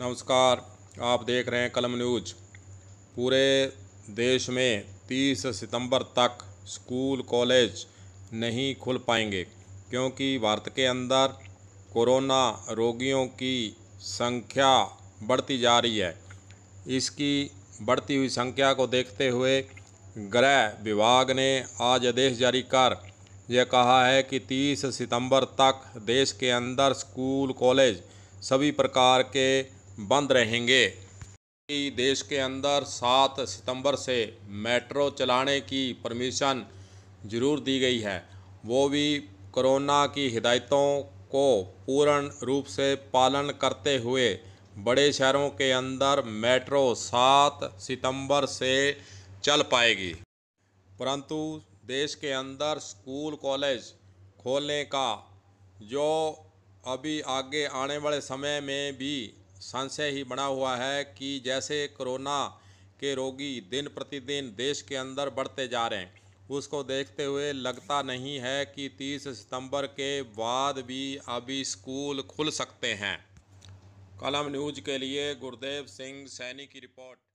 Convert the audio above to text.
नमस्कार आप देख रहे हैं कलम न्यूज पूरे देश में 30 सितंबर तक स्कूल कॉलेज नहीं खुल पाएंगे क्योंकि भारत के अंदर कोरोना रोगियों की संख्या बढ़ती जा रही है इसकी बढ़ती हुई संख्या को देखते हुए गृह विभाग ने आज आदेश जारी कर यह कहा है कि 30 सितंबर तक देश के अंदर स्कूल कॉलेज सभी प्रकार के बंद रहेंगे देश के अंदर सात सितंबर से मेट्रो चलाने की परमिशन जरूर दी गई है वो भी कोरोना की हिदायतों को पूर्ण रूप से पालन करते हुए बड़े शहरों के अंदर मेट्रो सात सितंबर से चल पाएगी परंतु देश के अंदर स्कूल कॉलेज खोलने का जो अभी आगे आने वाले समय में भी संशय ही बना हुआ है कि जैसे कोरोना के रोगी दिन प्रतिदिन देश के अंदर बढ़ते जा रहे हैं उसको देखते हुए लगता नहीं है कि 30 सितंबर के बाद भी अभी स्कूल खुल सकते हैं कलम न्यूज के लिए गुरदेव सिंह सैनी की रिपोर्ट